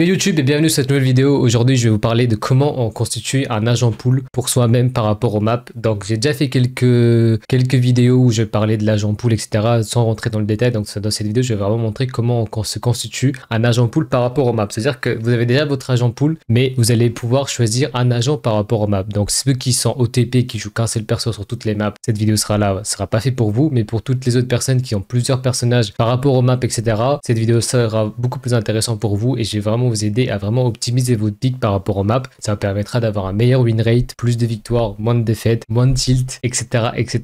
Yo YouTube et bienvenue sur cette nouvelle vidéo. Aujourd'hui, je vais vous parler de comment on constitue un agent pool pour soi-même par rapport aux maps. Donc, j'ai déjà fait quelques, quelques vidéos où je parlais de l'agent pool, etc. sans rentrer dans le détail. Donc, dans cette vidéo, je vais vraiment montrer comment on se constitue un agent pool par rapport aux maps. C'est-à-dire que vous avez déjà votre agent pool, mais vous allez pouvoir choisir un agent par rapport aux maps. Donc, ceux qui sont OTP, qui jouent qu'un seul perso sur toutes les maps, cette vidéo sera là. sera pas fait pour vous, mais pour toutes les autres personnes qui ont plusieurs personnages par rapport aux maps, etc. Cette vidéo sera beaucoup plus intéressante pour vous et j'ai vraiment vous aider à vraiment optimiser votre pick par rapport aux maps. Ça vous permettra d'avoir un meilleur win rate, plus de victoires, moins de défaites, moins de tilt, etc. etc.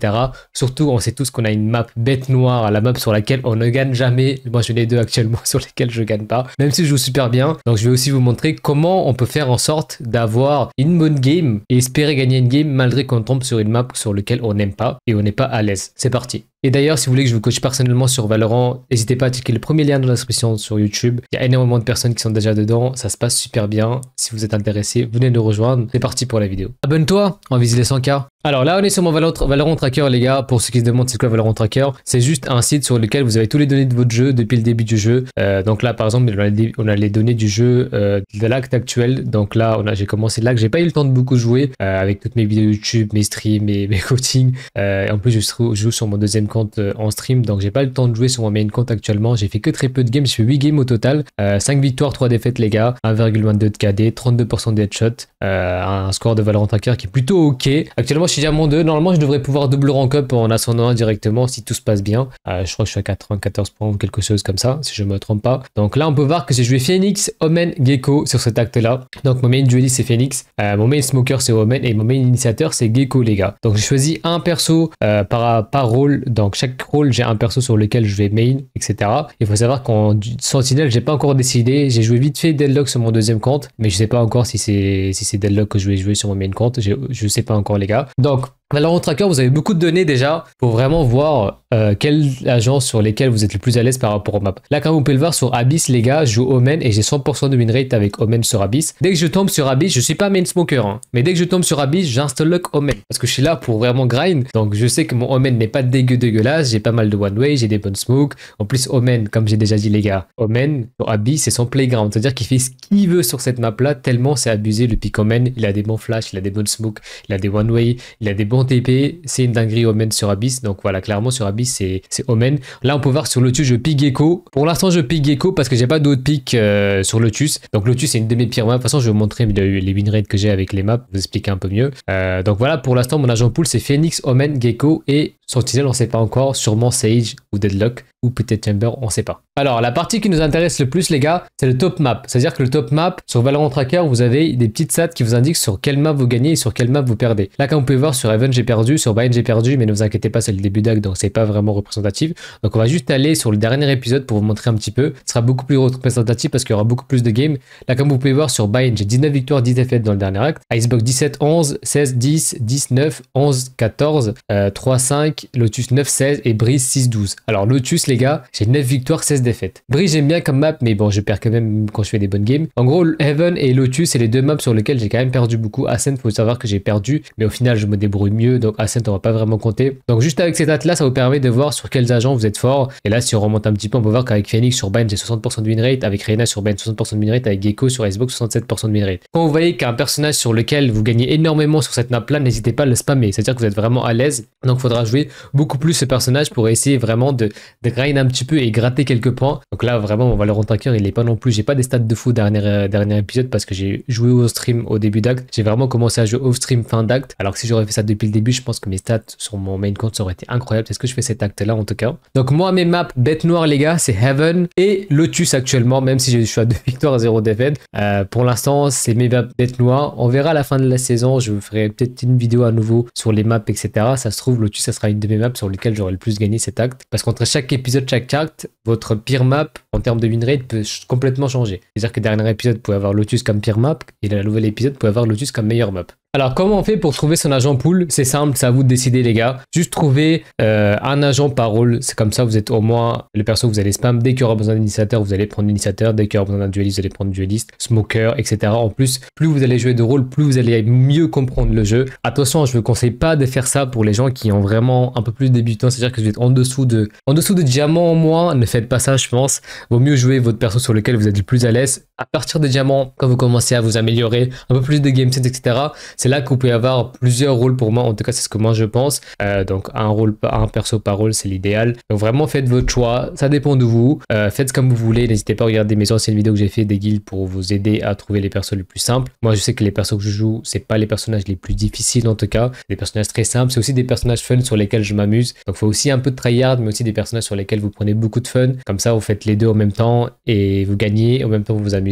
Surtout, on sait tous qu'on a une map bête noire, la map sur laquelle on ne gagne jamais. Moi, j'ai les deux actuellement sur lesquelles je gagne pas, même si je joue super bien. Donc, je vais aussi vous montrer comment on peut faire en sorte d'avoir une bonne game et espérer gagner une game malgré qu'on tombe sur une map sur laquelle on n'aime pas et on n'est pas à l'aise. C'est parti. Et d'ailleurs, si vous voulez que je vous coache personnellement sur Valorant, n'hésitez pas à cliquer le premier lien dans la description sur YouTube. Il y a énormément de personnes qui sont déjà dedans, ça se passe super bien. Si vous êtes intéressé, venez nous rejoindre. C'est parti pour la vidéo. Abonne-toi, en visite les 100K. Alors là, on est sur mon Valorant, Tracker, les gars. Pour ceux qui se demandent c'est quoi Valorant Tracker, c'est juste un site sur lequel vous avez tous les données de votre jeu depuis le début du jeu. Euh, donc là, par exemple, on a les, données du jeu euh, de l'acte actuel. Donc là, on a, j'ai commencé l'acte. J'ai pas eu le temps de beaucoup jouer euh, avec toutes mes vidéos YouTube, mes streams, mes, mes coachings. en plus, je, joue sur mon deuxième compte en stream, donc j'ai pas le temps de jouer sur mon main compte actuellement. J'ai fait que très peu de games. J'ai fait 8 games au total. 5 victoires, 3 défaites, les gars. 1,22 de KD, 32% de headshot. un score de Valorant Tracker qui est plutôt ok. Actuellement, je suis mon 2. Normalement, je devrais pouvoir double rank up en ascendant directement si tout se passe bien. Euh, je crois que je suis à 94 points ou quelque chose comme ça, si je me trompe pas. Donc là, on peut voir que j'ai joué Phoenix, Omen, Gecko sur cet acte-là. Donc mon main duelist, c'est Phoenix. Euh, mon main smoker, c'est Omen. Et mon main initiateur, c'est Gecko, les gars. Donc j'ai choisi un perso euh, par, par rôle. Donc chaque rôle, j'ai un perso sur lequel je vais main, etc. Il faut savoir qu'en Sentinelle, j'ai pas encore décidé. J'ai joué vite fait Deadlock sur mon deuxième compte, mais je sais pas encore si c'est si c'est Deadlock que je vais jouer sur mon main compte. je sais pas encore, les gars. Док, Alors, en tracker, vous avez beaucoup de données déjà pour vraiment voir euh, quel agent sur lesquels vous êtes le plus à l'aise par rapport au map Là, comme vous pouvez le voir sur Abyss, les gars, je joue Omen et j'ai 100% de rate avec Omen sur Abyss. Dès que je tombe sur Abyss, je suis pas main smoker, hein. mais dès que je tombe sur Abyss, j'installe lock Omen parce que je suis là pour vraiment grind. Donc, je sais que mon Omen n'est pas dégueu dégueulasse. J'ai pas mal de one way, j'ai des bonnes smokes. En plus, Omen, comme j'ai déjà dit, les gars, Omen sur Abyss, c'est son playground, c'est-à-dire qu'il fait ce qu'il veut sur cette map là, tellement c'est abusé. Le pick Omen, il a des bons flash, il a des bonnes smokes, il a des one way, il a des bons TP, c'est une dinguerie Omen sur Abyss. Donc voilà, clairement sur Abyss, c'est, Omen. Là, on peut voir sur Lotus, je pique Gecko. Pour l'instant, je pique Gecko parce que j'ai pas d'autres piques euh, sur Lotus. Donc Lotus, c'est une de mes pires maps. De toute façon, je vais vous montrer les, les win que j'ai avec les maps, vous expliquer un peu mieux. Euh, donc voilà, pour l'instant, mon agent pool, c'est Phoenix, Omen, Gecko et Sentinel, on sait pas encore, sûrement Sage ou Deadlock ou peut-être Chamber, on sait pas. Alors, la partie qui nous intéresse le plus, les gars, c'est le top map. C'est-à-dire que le top map, sur Valorant Tracker, vous avez des petites stats qui vous indiquent sur quelle map vous gagnez et sur quelle map vous perdez. Là, comme vous pouvez voir, sur event j'ai perdu, sur Bind, j'ai perdu, mais ne vous inquiétez pas, c'est le début d'acte, donc c'est pas vraiment représentatif. Donc, on va juste aller sur le dernier épisode pour vous montrer un petit peu. Ce sera beaucoup plus représentatif parce qu'il y aura beaucoup plus de games. Là, comme vous pouvez voir, sur Bind, j'ai 19 victoires, 10 défaites dans le dernier acte. Icebox 17, 11, 16, 10, 19, 11, 14, 3, 5, Lotus 9, 16 et Breeze 6, 12. Alors, Lotus, les gars, j'ai 9 victoires, 16 défaites. Bridge j'aime bien comme map, mais bon, je perds quand même quand je fais des bonnes games. En gros, Heaven et Lotus, c'est les deux maps sur lesquelles j'ai quand même perdu beaucoup. Ascent, faut savoir que j'ai perdu, mais au final, je me débrouille mieux, donc Ascent, on va pas vraiment compter. Donc juste avec cette là ça vous permet de voir sur quels agents vous êtes fort. Et là, si on remonte un petit peu, on peut voir qu'avec Phoenix sur Bind, j'ai 60% de win rate, avec Reina sur ben 60% de win rate, avec Gecko sur icebox 67% de win rate. Quand vous voyez qu'un personnage sur lequel vous gagnez énormément sur cette map-là, n'hésitez pas à le spammer, c'est-à-dire que vous êtes vraiment à l'aise, donc faudra jouer beaucoup plus ce personnage pour essayer vraiment de, de un petit peu et gratter quelques points. Donc là, vraiment, on va Valorant cœur, il n'est pas non plus. J'ai pas des stats de fou dernier, euh, dernier épisode parce que j'ai joué au stream au début d'acte. J'ai vraiment commencé à jouer au stream fin d'acte. Alors que si j'aurais fait ça depuis le début, je pense que mes stats sur mon main compte seraient aurait été incroyable. C'est ce que je fais cet acte là en tout cas. Donc moi, mes maps bête noire, les gars, c'est Heaven et Lotus actuellement, même si je suis de victoire victoires, 0 défaite. Euh, pour l'instant, c'est mes maps bête noire. On verra à la fin de la saison. Je vous ferai peut-être une vidéo à nouveau sur les maps, etc. Ça se trouve, Lotus, ça sera une de mes maps sur lesquelles j'aurai le plus gagné cet acte. Parce qu'entre chaque épisode, épisode chaque carte, votre pire map en termes de winrate peut complètement changer. C'est-à-dire que dernier épisode, pouvait avoir Lotus comme pire map, et le nouvel épisode, pouvait avoir Lotus comme meilleur map. Alors comment on fait pour trouver son agent pool C'est simple, c'est à vous de décider les gars. Juste trouver euh, un agent par rôle, c'est comme ça vous êtes au moins le perso vous allez spam. Dès qu'il y aura besoin d'initiateur, vous allez prendre l'initiateur. Dès qu'il y aura besoin d'un dueliste, vous allez prendre dueliste, smoker, etc. En plus, plus vous allez jouer de rôle, plus vous allez mieux comprendre le jeu. Attention, je ne vous conseille pas de faire ça pour les gens qui ont vraiment un peu plus de débutants, c'est-à-dire que vous êtes en dessous de en dessous de diamant en moins, ne faites pas ça je pense. Vaut mieux jouer votre perso sur lequel vous êtes le plus à l'aise à partir des diamants, quand vous commencez à vous améliorer, un peu plus de game set, etc., c'est là que vous pouvez avoir plusieurs rôles pour moi. En tout cas, c'est ce que moi je pense. Euh, donc, un rôle, un perso par rôle, c'est l'idéal. Donc, vraiment, faites votre choix. Ça dépend de vous. Euh, faites comme vous voulez. N'hésitez pas à regarder mes anciennes vidéos que j'ai fait des guilds pour vous aider à trouver les persos les plus simples. Moi, je sais que les persos que je joue, c'est pas les personnages les plus difficiles en tout cas. Des personnages très simples. C'est aussi des personnages fun sur lesquels je m'amuse. Donc, faut aussi un peu de tryhard, mais aussi des personnages sur lesquels vous prenez beaucoup de fun. Comme ça, vous faites les deux en même temps et vous gagnez. En même temps, vous vous amusez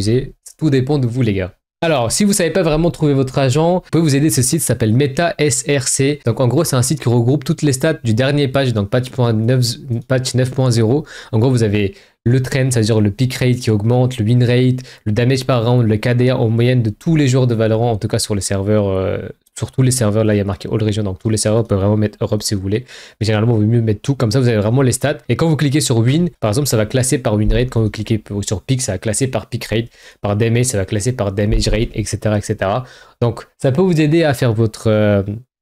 tout dépend de vous les gars. Alors, si vous savez pas vraiment trouver votre agent, peut vous aider. Ce site s'appelle meta src Donc, en gros, c'est un site qui regroupe toutes les stats du dernier patch, donc patch 9.0. Patch 9.0 en gros, vous avez le trend, c'est-à-dire le peak rate qui augmente, le win rate, le damage par round, le KDA en moyenne de tous les joueurs de Valorant, en tout cas sur les serveurs, euh, sur tous les serveurs. Là, il y a marqué All Region, donc tous les serveurs peuvent vraiment mettre Europe si vous voulez. Mais généralement, il vaut mieux mettre tout. Comme ça, vous avez vraiment les stats. Et quand vous cliquez sur Win, par exemple, ça va classer par Win Rate. Quand vous cliquez sur Pick, ça va classer par Pick Rate. Par Damage, ça va classer par Damage Rate, etc. etc. Donc, ça peut vous aider à faire votre. Euh,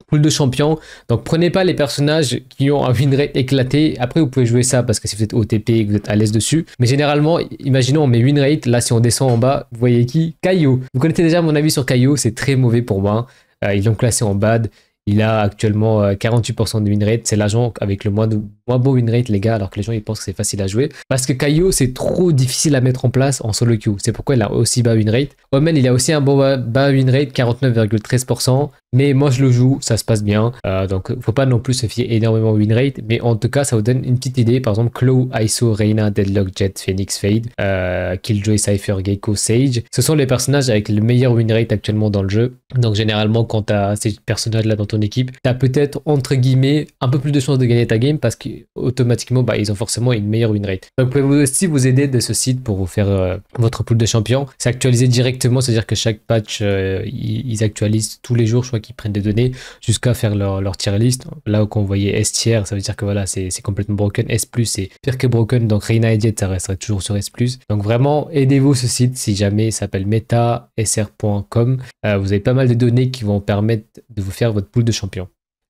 pool de champions. Donc prenez pas les personnages qui ont un win rate éclaté. Après, vous pouvez jouer ça parce que si vous êtes OTP et que vous êtes à l'aise dessus. Mais généralement, imaginons on met win rate. Là, si on descend en bas, vous voyez qui Caillou. Vous connaissez déjà mon avis sur Caillou. C'est très mauvais pour moi. Euh, ils l'ont classé en bad. Il a actuellement 48% euh, de winrate. C'est l'agent avec le moins, de, moins bon winrate, les gars, alors que les gens ils pensent que c'est facile à jouer. Parce que Kaio, c'est trop difficile à mettre en place en solo queue. C'est pourquoi il a aussi bas winrate. Omen, il a aussi un bon bas winrate, 49,13%. Mais moi, je le joue, ça se passe bien. Euh, donc, faut pas non plus se fier énormément au winrate. Mais en tout cas, ça vous donne une petite idée. Par exemple, Claw, ISO, Reina, Deadlock, Jet, Phoenix, Fade, euh, Killjoy, Cypher, Gecko, Sage. Ce sont les personnages avec le meilleur winrate actuellement dans le jeu. Donc, généralement, quand as ces personnages-là dans équipe, tu as peut-être entre guillemets un peu plus de chances de gagner ta game parce qu'automatiquement bah, ils ont forcément une meilleure win rate. Donc vous pouvez aussi vous aider de ce site pour vous faire euh, votre pool de champions. C'est actualisé directement, c'est-à-dire que chaque patch euh, ils, actualisent tous les jours, je crois qu'ils prennent des données jusqu'à faire leur, leur tier list. Là où on voyait S tier, ça veut dire que voilà, c'est complètement broken. S plus c'est pire que broken, donc Reina et ça resterait toujours sur S plus. Donc vraiment aidez-vous ce site si jamais s'appelle metasr.com. sr.com euh, vous avez pas mal de données qui vont permettre de vous faire votre pool champion.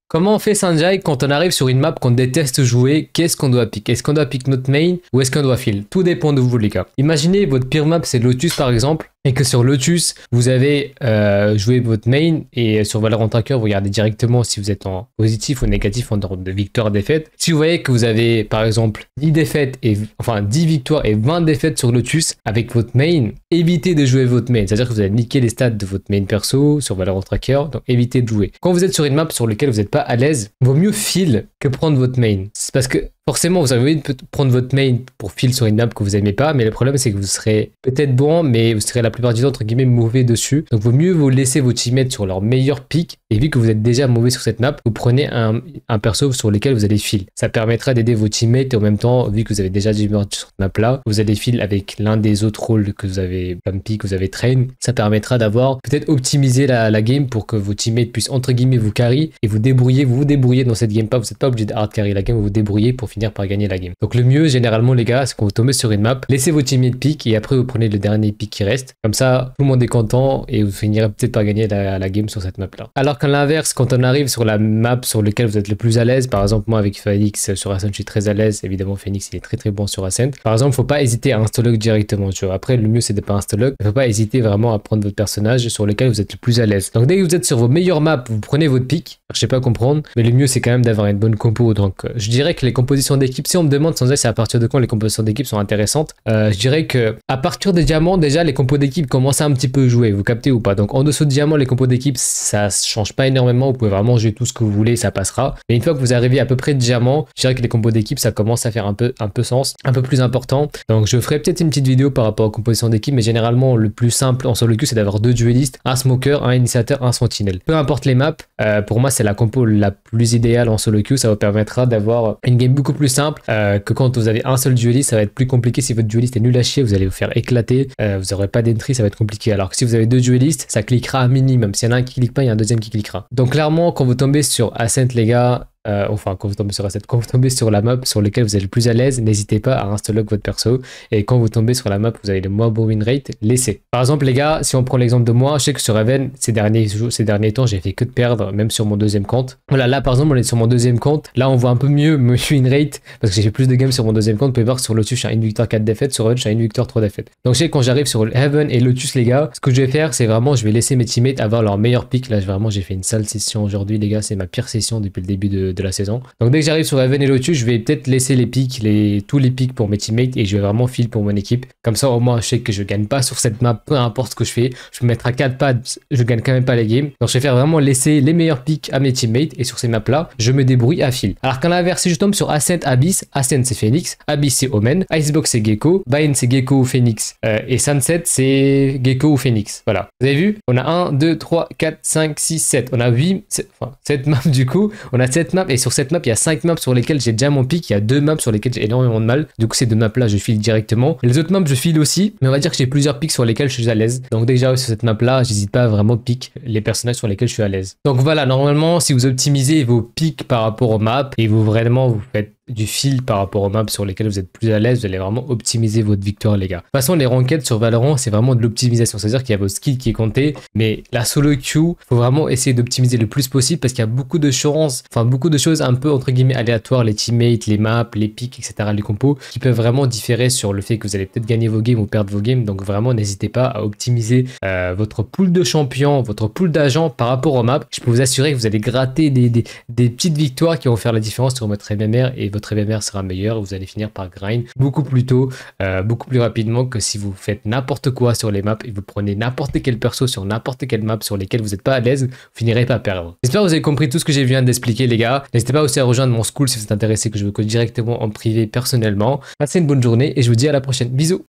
Comment on fait Sanjay quand on arrive sur une map qu'on déteste jouer Qu'est-ce qu'on doit piquer Est-ce qu'on doit piquer notre main ou est-ce qu'on doit fill Tout dépend de vous les gars. Imaginez votre pire map c'est Lotus par exemple et que sur Lotus, vous avez euh, joué votre main et sur Valorant Tracker, vous regardez directement si vous êtes en positif ou négatif en ordre de victoire, défaite. Si vous voyez que vous avez par exemple 10 défaites et enfin 10 victoires et 20 défaites sur Lotus avec votre main, évitez de jouer votre main. C'est-à-dire que vous allez niquer les stats de votre main perso sur Valorant Tracker, donc évitez de jouer. Quand vous êtes sur une map sur laquelle vous n'êtes pas à l'aise, vaut mieux fil que prendre votre main. C'est parce que Forcément, vous avez envie de prendre votre main pour fil sur une nappe que vous n'aimez pas, mais le problème c'est que vous serez peut-être bon, mais vous serez la plupart du temps entre guillemets mauvais dessus. Donc vaut mieux vous laisser vos teammates sur leur meilleur pic et vu que vous êtes déjà mauvais sur cette map, vous prenez un, un perso sur lequel vous allez fil. Ça permettra d'aider vos teammates et en même temps, vu que vous avez déjà du mort sur cette map là, vous allez fil avec l'un des autres rôles que vous avez, pumpy, que vous avez Train. Ça permettra d'avoir peut-être optimisé la, la, game pour que vos teammates puissent entre guillemets vous carry et vous débrouiller, vous vous débrouillez dans cette game pas. Vous n'êtes pas obligé de hard carry la game, vous vous débrouillez pour finir par gagner la game. Donc le mieux généralement les gars, c'est quand vous tombez sur une map, laissez vos teammates pick et après vous prenez le dernier pick qui reste. Comme ça, tout le monde est content et vous finirez peut-être par gagner la, la game sur cette map là. Alors alors l'inverse, quand on arrive sur la map sur laquelle vous êtes le plus à l'aise, par exemple moi avec Phoenix euh, sur Ascent je suis très à l'aise, évidemment Phoenix il est très très bon sur Ascent. Par exemple, faut pas hésiter à installer directement. Tu vois. Après, le mieux c'est de pas installer. Faut pas hésiter vraiment à prendre votre personnage sur lequel vous êtes le plus à l'aise. Donc dès que vous êtes sur vos meilleures maps, vous prenez votre pic. Je sais pas comprendre, mais le mieux c'est quand même d'avoir une bonne compo. Donc euh, je dirais que les compositions d'équipe, si on me demande sans c'est à partir de quand les compositions d'équipe sont intéressantes, euh, je dirais que à partir des diamants déjà les compos d'équipe commencent à un petit peu jouer. Vous captez ou pas Donc en dessous de diamants les compos d'équipe ça change pas énormément. Vous pouvez vraiment jouer tout ce que vous voulez, ça passera. Mais une fois que vous arrivez à peu près de diamant, je dirais que les combos d'équipe, ça commence à faire un peu, un peu sens, un peu plus important. Donc je ferai peut-être une petite vidéo par rapport aux compositions d'équipe, mais généralement le plus simple en solo queue, c'est d'avoir deux duelistes, un smoker, un initiateur, un sentinelle. Peu importe les maps, euh, pour moi c'est la compo la plus idéale en solo queue. Ça vous permettra d'avoir une game beaucoup plus simple euh, que quand vous avez un seul dueliste, ça va être plus compliqué. Si votre dueliste est nul à chier, vous allez vous faire éclater, euh, vous n'aurez pas d'entry, ça va être compliqué. Alors que si vous avez deux duelistes ça cliquera minimum. S'il y en a un qui clique pas, il y a un deuxième qui clique donc clairement, quand vous tombez sur Ascent, les gars, euh, enfin quand vous tombez sur cette, quand vous tombez sur la map sur laquelle vous êtes le plus à l'aise, n'hésitez pas à installer votre perso. Et quand vous tombez sur la map, vous avez le moins beau win rate, laissez. Par exemple, les gars, si on prend l'exemple de moi, je sais que sur Raven, ces derniers, ces derniers temps, j'ai fait que de perdre, même sur mon deuxième compte. Voilà, là par exemple, on est sur mon deuxième compte. Là, on voit un peu mieux mon win rate parce que j'ai fait plus de games sur mon deuxième compte. Vous pouvez voir sur Lotus, j'ai une victoire 4 défaites, sur Rush, j'ai une victoire 3 défaites. Donc, je sais quand j'arrive sur Heaven et Lotus, les gars, ce que je vais faire, c'est vraiment, je vais laisser mes teammates avoir leur meilleur pic. Là, vraiment, j'ai fait une sale session aujourd'hui, les gars. C'est ma pire session depuis le début de, de la saison. Donc dès que j'arrive sur Raven et Lotus, je vais peut-être laisser les pics, les, tous les pics pour mes teammates et je vais vraiment fil pour mon équipe. Comme ça, au moins, je sais que je gagne pas sur cette map, peu importe ce que je fais. Je me mettre à 4 pads, je gagne quand même pas les games. Donc je vais faire vraiment laisser les meilleurs pics à mes teammates et sur ces maps-là, je me débrouille à fil. Alors quand la version je tombe sur Ascent, Abyss, Ascent c'est Phoenix, Abyss c'est Omen, Icebox c'est Gecko, Bind c'est Gecko ou Phoenix euh, et Sunset c'est Gecko ou Phoenix. Voilà. Vous avez vu On a 1, 2, 3, 4, 5, 6, 7. On a 8, enfin cette maps du coup. On a cette map et sur cette map, il y a 5 maps sur lesquelles j'ai déjà mon pic. Il y a 2 maps sur lesquelles j'ai énormément de mal. Du coup, ces deux maps-là, je file directement. Les autres maps, je file aussi. Mais on va dire que j'ai plusieurs pics sur lesquels je suis à l'aise. Donc, déjà sur cette map-là, j'hésite pas à vraiment pic les personnages sur lesquels je suis à l'aise. Donc voilà, normalement, si vous optimisez vos pics par rapport aux maps et vous vraiment vous faites du fil par rapport aux maps sur lesquelles vous êtes plus à l'aise, vous allez vraiment optimiser votre victoire, les gars. De toute façon, les ranked sur Valorant, c'est vraiment de l'optimisation. C'est-à-dire qu'il y a vos skills qui est compté, mais la solo queue, faut vraiment essayer d'optimiser le plus possible parce qu'il y a beaucoup de chances, enfin, beaucoup de choses un peu, entre guillemets, aléatoires, les teammates, les maps, les pics, etc., les compos, qui peuvent vraiment différer sur le fait que vous allez peut-être gagner vos games ou perdre vos games. Donc vraiment, n'hésitez pas à optimiser euh, votre pool de champions, votre pool d'agents par rapport aux maps. Je peux vous assurer que vous allez gratter des, des, des petites victoires qui vont faire la différence sur votre MMR et votre votre MMR sera meilleur et vous allez finir par grind beaucoup plus tôt, euh, beaucoup plus rapidement que si vous faites n'importe quoi sur les maps et vous prenez n'importe quel perso sur n'importe quelle map sur lesquelles vous n'êtes pas à l'aise, vous finirez pas à perdre. J'espère que vous avez compris tout ce que j'ai viens d'expliquer les gars. N'hésitez pas aussi à rejoindre mon school si vous êtes intéressé que je vous coach directement en privé personnellement. Passez une bonne journée et je vous dis à la prochaine. Bisous